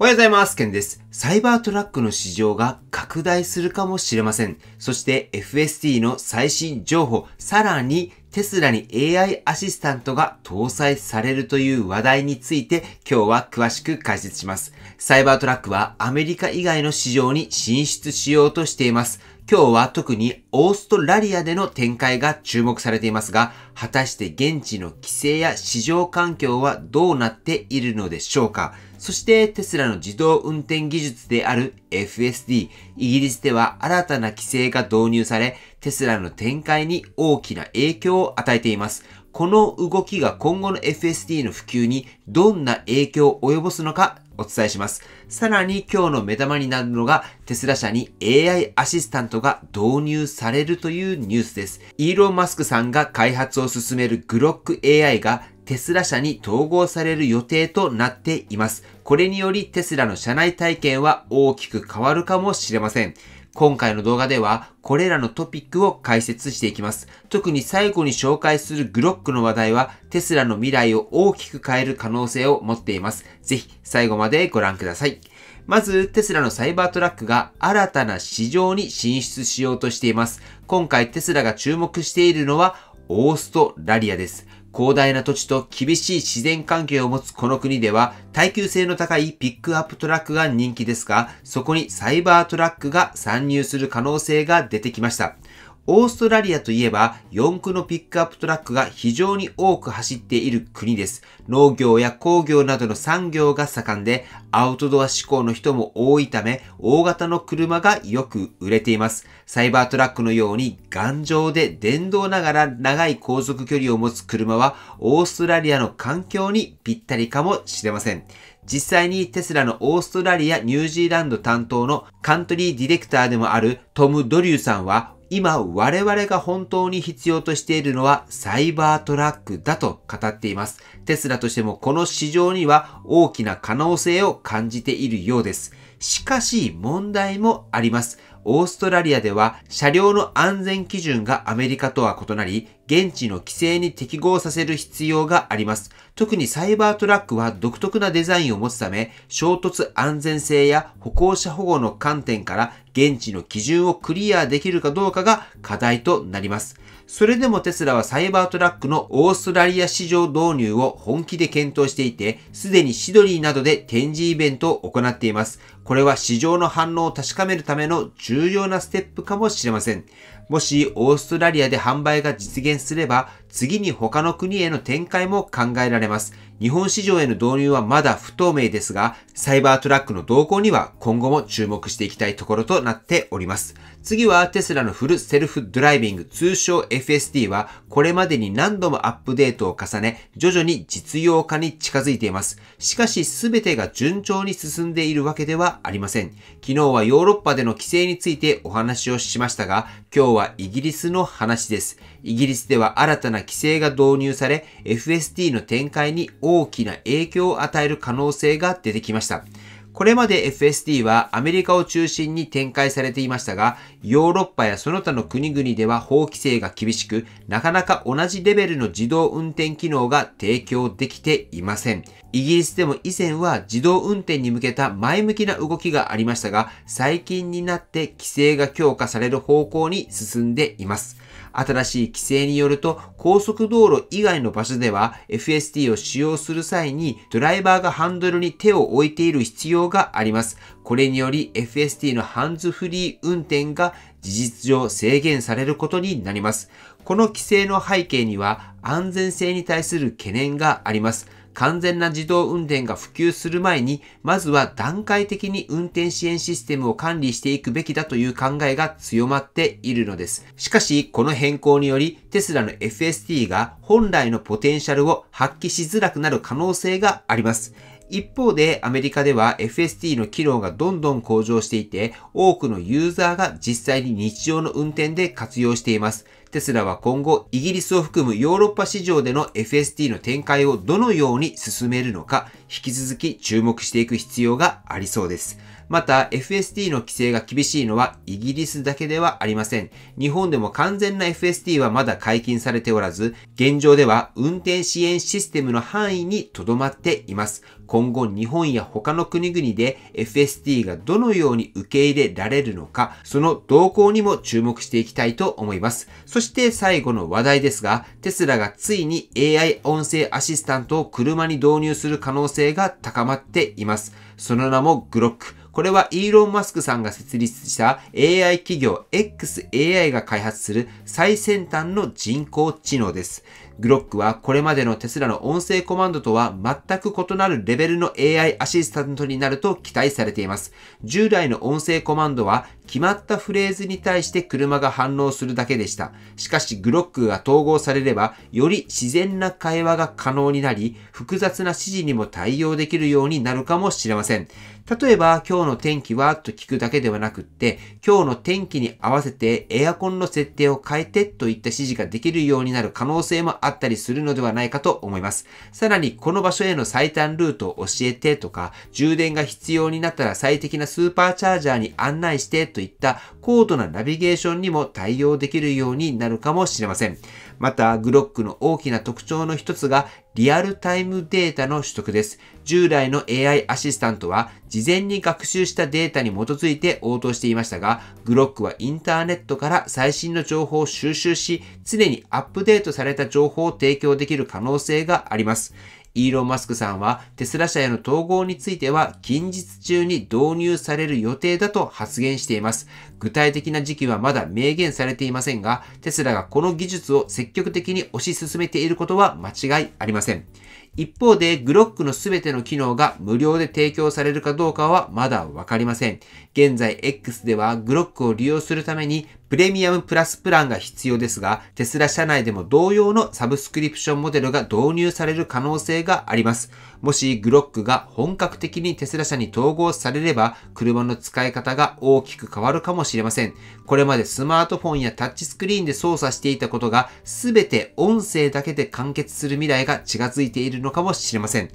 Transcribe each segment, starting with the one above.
おはようございます。ケンです。サイバートラックの市場が拡大するかもしれません。そして FST の最新情報、さらにテスラに AI アシスタントが搭載されるという話題について今日は詳しく解説します。サイバートラックはアメリカ以外の市場に進出しようとしています。今日は特にオーストラリアでの展開が注目されていますが、果たして現地の規制や市場環境はどうなっているのでしょうかそしてテスラの自動運転技術である FSD、イギリスでは新たな規制が導入され、テスラの展開に大きな影響を与えています。この動きが今後の FSD の普及にどんな影響を及ぼすのかお伝えします。さらに今日の目玉になるのが、テスラ社に AI アシスタントが導入されるというニュースです。イーロン・マスクさんが開発を進めるグロック AI がテスラ社に統合される予定となっています。これによりテスラの社内体験は大きく変わるかもしれません。今回の動画ではこれらのトピックを解説していきます。特に最後に紹介するグロックの話題はテスラの未来を大きく変える可能性を持っています。ぜひ最後までご覧ください。まず、テスラのサイバートラックが新たな市場に進出しようとしています。今回テスラが注目しているのはオーストラリアです。広大な土地と厳しい自然環境を持つこの国では耐久性の高いピックアップトラックが人気ですが、そこにサイバートラックが参入する可能性が出てきました。オーストラリアといえば4駆のピックアップトラックが非常に多く走っている国です。農業や工業などの産業が盛んで、アウトドア志向の人も多いため、大型の車がよく売れています。サイバートラックのように頑丈で電動ながら長い航続距離を持つ車は、オーストラリアの環境にぴったりかもしれません。実際にテスラのオーストラリア・ニュージーランド担当のカントリーディレクターでもあるトム・ドリューさんは今我々が本当に必要としているのはサイバートラックだと語っています。テスラとしてもこの市場には大きな可能性を感じているようです。しかし問題もあります。オーストラリアでは車両の安全基準がアメリカとは異なり、現地の規制に適合させる必要があります。特にサイバートラックは独特なデザインを持つため、衝突安全性や歩行者保護の観点から現地の基準をクリアできるかどうかが課題となります。それでもテスラはサイバートラックのオーストラリア市場導入を本気で検討していて、すでにシドニーなどで展示イベントを行っています。これは市場の反応を確かめるための重要なステップかもしれません。もしオーストラリアで販売が実現すれば、次に他の国への展開も考えられます。日本市場への導入はまだ不透明ですが、サイバートラックの動向には今後も注目していきたいところとなっております。次はテスラのフルセルフドライビング通称 FSD はこれまでに何度もアップデートを重ね徐々に実用化に近づいています。しかし全てが順調に進んでいるわけではありません。昨日はヨーロッパでの規制についてお話をしましたが今日はイギリスの話です。イギリスでは新たな規制が導入され、FST の展開に大きな影響を与える可能性が出てきました。これまで FST はアメリカを中心に展開されていましたが、ヨーロッパやその他の国々では法規制が厳しく、なかなか同じレベルの自動運転機能が提供できていません。イギリスでも以前は自動運転に向けた前向きな動きがありましたが、最近になって規制が強化される方向に進んでいます。新しい規制によると、高速道路以外の場所では FST を使用する際にドライバーがハンドルに手を置いている必要があります。これにより FST のハンズフリー運転が事実上制限されることになります。この規制の背景には安全性に対する懸念があります。完全な自動運転が普及する前に、まずは段階的に運転支援システムを管理していくべきだという考えが強まっているのです。しかし、この変更により、テスラの FST が本来のポテンシャルを発揮しづらくなる可能性があります。一方でアメリカでは FST の機能がどんどん向上していて、多くのユーザーが実際に日常の運転で活用しています。テスラは今後、イギリスを含むヨーロッパ市場での FST の展開をどのように進めるのか、引き続き注目していく必要がありそうです。また FST の規制が厳しいのはイギリスだけではありません。日本でも完全な FST はまだ解禁されておらず、現状では運転支援システムの範囲にとどまっています。今後日本や他の国々で FST がどのように受け入れられるのか、その動向にも注目していきたいと思います。そして最後の話題ですが、テスラがついに AI 音声アシスタントを車に導入する可能性が高まっています。その名もグロック。これはイーロン・マスクさんが設立した AI 企業 XAI が開発する最先端の人工知能です。グロックはこれまでのテスラの音声コマンドとは全く異なるレベルの AI アシスタントになると期待されています。従来の音声コマンドは決まったフレーズに対して車が反応するだけでした。しかしグロックが統合されれば、より自然な会話が可能になり、複雑な指示にも対応できるようになるかもしれません。例えば、今日の天気はと聞くだけではなくって、今日の天気に合わせてエアコンの設定を変えてといった指示ができるようになる可能性もあったりするのではないかと思います。さらに、この場所への最短ルートを教えてとか、充電が必要になったら最適なスーパーチャージャーに案内してといった高度なナビゲーションにも対応できるようになるかもしれません。また、グロックの大きな特徴の一つが、リアルタイムデータの取得です。従来の AI アシスタントは、事前に学習したデータに基づいて応答していましたが、グロックはインターネットから最新の情報を収集し、常にアップデートされた情報を提供できる可能性があります。イーロン・マスクさんはテスラ社への統合については近日中に導入される予定だと発言しています。具体的な時期はまだ明言されていませんが、テスラがこの技術を積極的に推し進めていることは間違いありません。一方で、グロックのすべての機能が無料で提供されるかどうかはまだわかりません。現在 X ではグロックを利用するためにプレミアムプラスプランが必要ですが、テスラ社内でも同様のサブスクリプションモデルが導入される可能性があります。もしグロックが本格的にテスラ社に統合されれば、車の使い方が大きく変わるかもしれません。これまでスマートフォンやタッチスクリーンで操作していたことが、すべて音声だけで完結する未来が近づいているのかもしれません。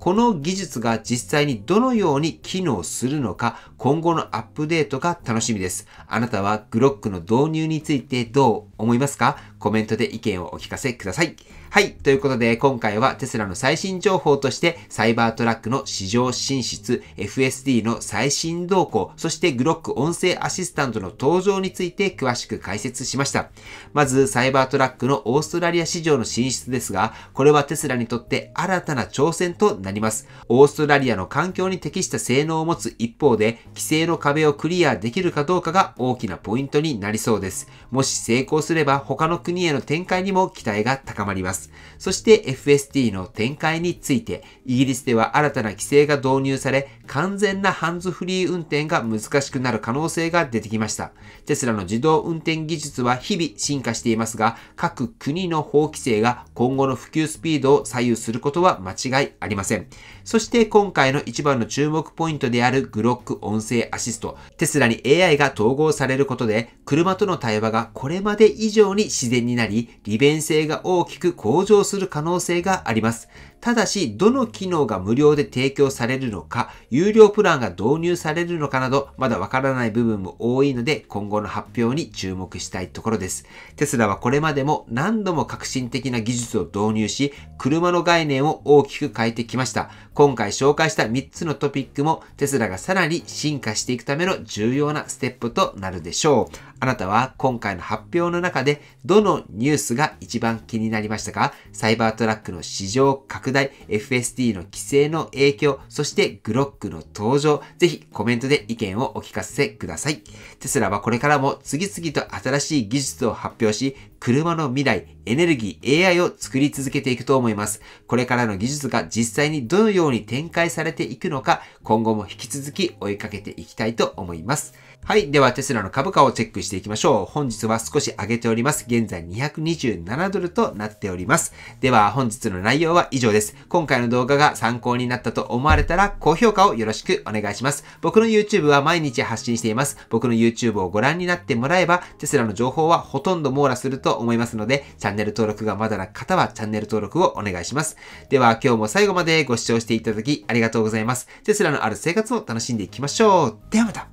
この技術が実際にどのように機能するのか、今後のアップデートが楽しみです。あなたはグロックの導入についてどう思いますかコメントで意見をお聞かせください。はい。ということで、今回はテスラの最新情報として、サイバートラックの市場進出、FSD の最新動向、そしてグロック音声アシスタントの登場について詳しく解説しました。まず、サイバートラックのオーストラリア市場の進出ですが、これはテスラにとって新たな挑戦となります。オーストラリアの環境に適した性能を持つ一方で、規制の壁をクリアできるかどうかが大きなポイントになりそうです。もし成功すれば他の国国への展開にも期待が高まります。そして FST の展開について、イギリスでは新たな規制が導入され、完全なハンズフリー運転が難しくなる可能性が出てきました。テスラの自動運転技術は日々進化していますが、各国の法規制が今後の普及スピードを左右することは間違いありません。そして今回の一番の注目ポイントであるグロック音声アシスト、テスラに AI が統合されることで、車との対話がこれまで以上に自然になり、利便性が大きく向上する可能性があります。ただし、どの機能が無料で提供されるのか、有料プランが導入されるのかなど、まだわからない部分も多いので、今後の発表に注目したいところです。テスラはこれまでも何度も革新的な技術を導入し、車の概念を大きく変えてきました。今回紹介した3つのトピックも、テスラがさらに進化していくための重要なステップとなるでしょう。あなたは今回の発表の中で、どのニュースが一番気になりましたかサイバートラックの市場拡大大、FSD の規制の影響、そしてグロックの登場、ぜひコメントで意見をお聞かせください。テスラはこれからも次々と新しい技術を発表し、車の未来、エネルギー、AI を作り続けていくと思います。これからの技術が実際にどのように展開されていくのか、今後も引き続き追いかけていきたいと思います。はい。では、テスラの株価をチェックしていきましょう。本日は少し上げております。現在227ドルとなっております。では、本日の内容は以上です。今回の動画が参考になったと思われたら、高評価をよろしくお願いします。僕の YouTube は毎日発信しています。僕の YouTube をご覧になってもらえば、テスラの情報はほとんど網羅すると思いますので、チャンネル登録がまだな方はチャンネル登録をお願いします。では、今日も最後までご視聴していただきありがとうございます。テスラのある生活を楽しんでいきましょう。ではまた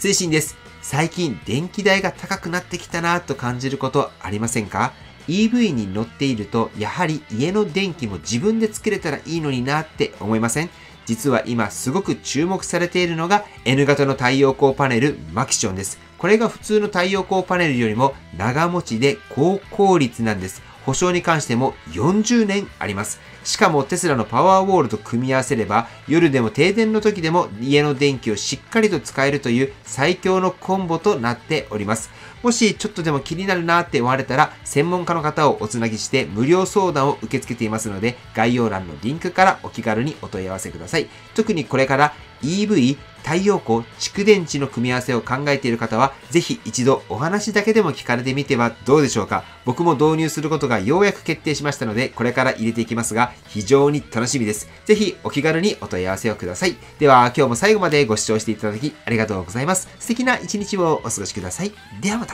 通信です。最近電気代が高くなってきたなと感じることありませんか EV に乗っているとやはり家の電気も自分で作れたらいいのになって思いません実は今すごく注目されているのが N 型の太陽光パネルマキションですこれが普通の太陽光パネルよりも長持ちで高効率なんです保証に関しても40年あります。しかもテスラのパワーウォールと組み合わせれば、夜でも停電の時でも家の電気をしっかりと使えるという最強のコンボとなっております。もしちょっとでも気になるなって言われたら、専門家の方をおつなぎして無料相談を受け付けていますので、概要欄のリンクからお気軽にお問い合わせください。特にこれから EV、太陽光、蓄電池の組み合わせを考えている方は、ぜひ一度お話だけでも聞かれてみてはどうでしょうか。僕も導入することがようやく決定しましたので、これから入れていきますが、非常に楽しみです。ぜひお気軽にお問い合わせをください。では、今日も最後までご視聴していただきありがとうございます。素敵な一日をお過ごしください。ではまた。